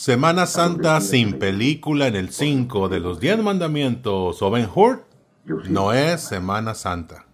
Semana Santa sin película en el 5 de los 10 mandamientos o Ben no es Semana Santa.